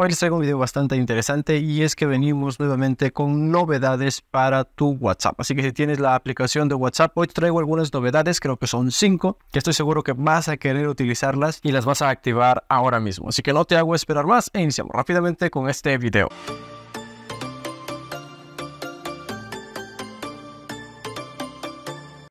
Hoy les traigo un video bastante interesante y es que venimos nuevamente con novedades para tu WhatsApp. Así que si tienes la aplicación de WhatsApp, hoy traigo algunas novedades, creo que son cinco, que estoy seguro que vas a querer utilizarlas y las vas a activar ahora mismo. Así que no te hago esperar más e iniciamos rápidamente con este video.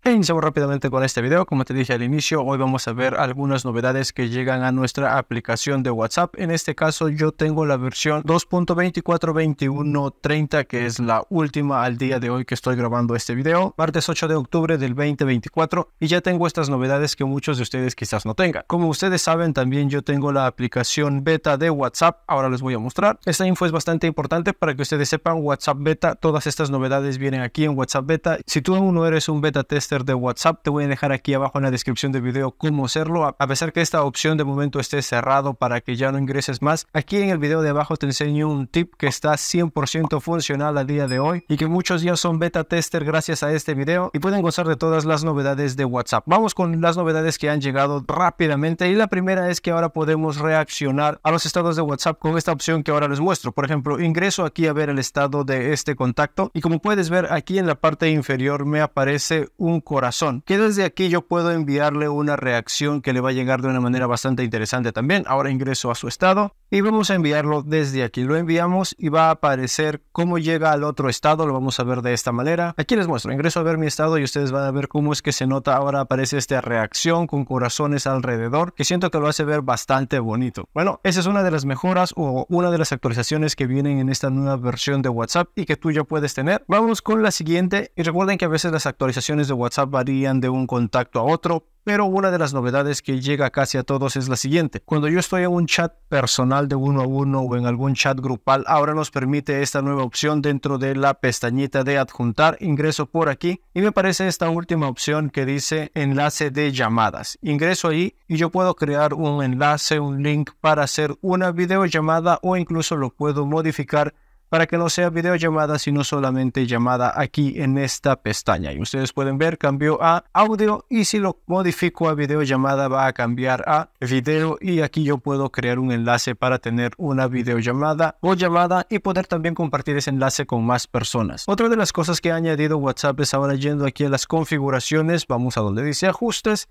E iniciamos rápidamente con este video. Como te dije al inicio, hoy vamos a ver algunas novedades que llegan a nuestra aplicación de WhatsApp. En este caso yo tengo la versión 2.24.21.30 que es la última al día de hoy que estoy grabando este video, martes 8 de octubre del 2024 y ya tengo estas novedades que muchos de ustedes quizás no tengan. Como ustedes saben también yo tengo la aplicación beta de WhatsApp, ahora les voy a mostrar. Esta info es bastante importante para que ustedes sepan WhatsApp beta, todas estas novedades vienen aquí en WhatsApp beta. Si tú aún no eres un beta tester de WhatsApp. Te voy a dejar aquí abajo en la descripción del video cómo hacerlo. A pesar que esta opción de momento esté cerrado para que ya no ingreses más, aquí en el video de abajo te enseño un tip que está 100% funcional a día de hoy y que muchos ya son beta tester gracias a este video y pueden gozar de todas las novedades de WhatsApp. Vamos con las novedades que han llegado rápidamente y la primera es que ahora podemos reaccionar a los estados de WhatsApp con esta opción que ahora les muestro. Por ejemplo, ingreso aquí a ver el estado de este contacto y como puedes ver aquí en la parte inferior me aparece un corazón, que desde aquí yo puedo enviarle una reacción que le va a llegar de una manera bastante interesante también. Ahora ingreso a su estado y vamos a enviarlo desde aquí. Lo enviamos y va a aparecer cómo llega al otro estado. Lo vamos a ver de esta manera. Aquí les muestro. Ingreso a ver mi estado y ustedes van a ver cómo es que se nota ahora aparece esta reacción con corazones alrededor que siento que lo hace ver bastante bonito. Bueno, esa es una de las mejoras o una de las actualizaciones que vienen en esta nueva versión de WhatsApp y que tú ya puedes tener. Vamos con la siguiente y recuerden que a veces las actualizaciones de WhatsApp varían de un contacto a otro, pero una de las novedades que llega casi a todos es la siguiente. Cuando yo estoy en un chat personal de uno a uno o en algún chat grupal, ahora nos permite esta nueva opción dentro de la pestañita de adjuntar. Ingreso por aquí y me parece esta última opción que dice enlace de llamadas. Ingreso ahí y yo puedo crear un enlace, un link para hacer una videollamada o incluso lo puedo modificar para que no sea videollamada, sino solamente llamada aquí en esta pestaña. Y ustedes pueden ver, cambió a audio y si lo modifico a videollamada va a cambiar a video y aquí yo puedo crear un enlace para tener una videollamada o llamada y poder también compartir ese enlace con más personas. Otra de las cosas que ha añadido WhatsApp es ahora yendo aquí a las configuraciones, vamos a donde dice ajustes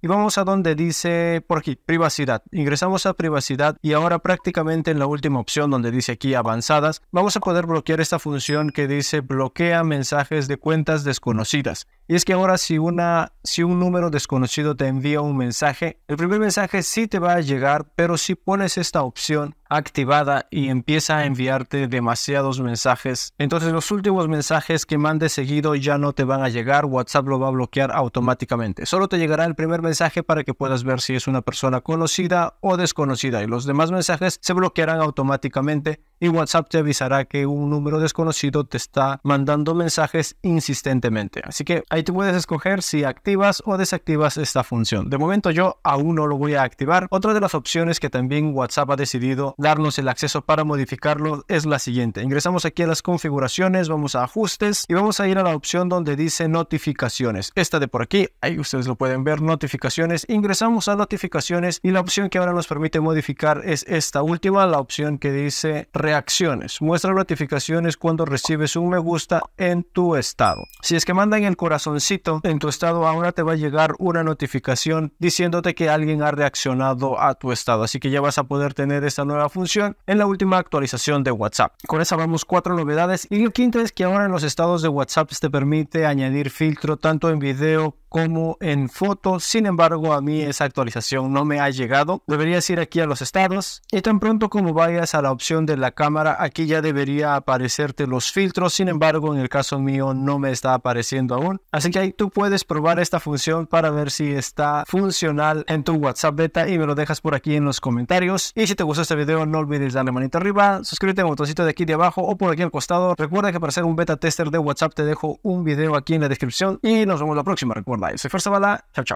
y vamos a donde dice por aquí, privacidad. Ingresamos a privacidad y ahora prácticamente en la última opción donde dice aquí avanzadas, vamos a poder bloquear esta función que dice bloquea mensajes de cuentas desconocidas. Y es que ahora si, una, si un número desconocido te envía un mensaje, el primer mensaje sí te va a llegar, pero si pones esta opción activada y empieza a enviarte demasiados mensajes, entonces los últimos mensajes que mande seguido ya no te van a llegar, WhatsApp lo va a bloquear automáticamente. Solo te llegará el primer mensaje mensaje para que puedas ver si es una persona conocida o desconocida y los demás mensajes se bloquearán automáticamente y WhatsApp te avisará que un número desconocido te está mandando mensajes insistentemente. Así que ahí tú puedes escoger si activas o desactivas esta función. De momento yo aún no lo voy a activar. Otra de las opciones que también WhatsApp ha decidido darnos el acceso para modificarlo es la siguiente. Ingresamos aquí a las configuraciones, vamos a ajustes y vamos a ir a la opción donde dice notificaciones. Esta de por aquí, ahí ustedes lo pueden ver, notificaciones. Ingresamos a notificaciones y la opción que ahora nos permite modificar es esta última, la opción que dice reacciones. Muestra notificaciones cuando recibes un me gusta en tu estado. Si es que mandan el corazoncito en tu estado, ahora te va a llegar una notificación diciéndote que alguien ha reaccionado a tu estado. Así que ya vas a poder tener esta nueva función en la última actualización de WhatsApp. Con esa vamos cuatro novedades. Y lo quinto es que ahora en los estados de WhatsApp te permite añadir filtro tanto en video como en foto. Sin embargo, a mí esa actualización no me ha llegado. Deberías ir aquí a los estados y tan pronto como vayas a la opción de la cámara, aquí ya debería aparecerte los filtros, sin embargo en el caso mío no me está apareciendo aún. Así que ahí tú puedes probar esta función para ver si está funcional en tu WhatsApp beta y me lo dejas por aquí en los comentarios. Y si te gustó este video no olvides darle manita arriba, suscríbete al botoncito de aquí de abajo o por aquí al costado. Recuerda que para ser un beta tester de WhatsApp te dejo un video aquí en la descripción y nos vemos la próxima. Recuerda, yo soy Fuerza Bala, chao chao.